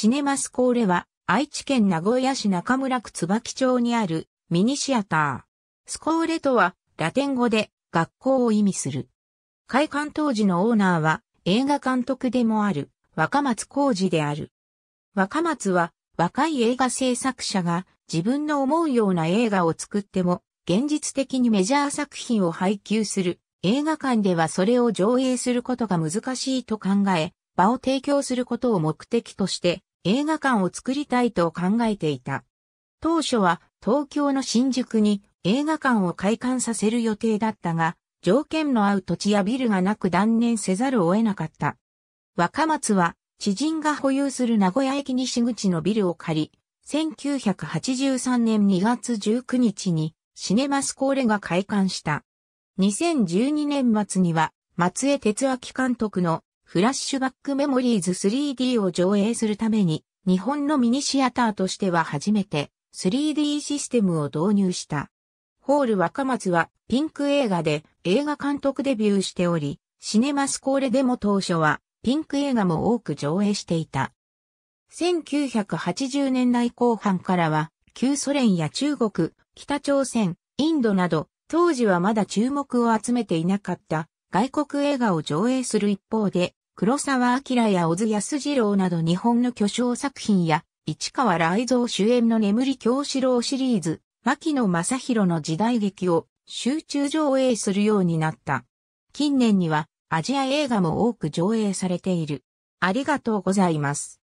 シネマスコーレは、愛知県名古屋市中村区椿町にあるミニシアター。スコーレとは、ラテン語で学校を意味する。開館当時のオーナーは、映画監督でもある、若松浩二である。若松は、若い映画制作者が自分の思うような映画を作っても、現実的にメジャー作品を配給する。映画館ではそれを上映することが難しいと考え、場を提供することを目的として、映画館を作りたいと考えていた。当初は東京の新宿に映画館を開館させる予定だったが、条件の合う土地やビルがなく断念せざるを得なかった。若松は知人が保有する名古屋駅西口のビルを借り、1983年2月19日にシネマスコーレが開館した。2012年末には松江哲明監督のフラッシュバックメモリーズ 3D を上映するために、日本のミニシアターとしては初めて 3D システムを導入した。ホール若松はピンク映画で映画監督デビューしており、シネマスコーレでも当初はピンク映画も多く上映していた。1980年代後半からは旧ソ連や中国、北朝鮮、インドなど当時はまだ注目を集めていなかった外国映画を上映する一方で、黒沢明や小津安二郎など日本の巨匠作品や、市川雷蔵主演の眠り京志郎シリーズ、牧野正宏の時代劇を集中上映するようになった。近年にはアジア映画も多く上映されている。ありがとうございます。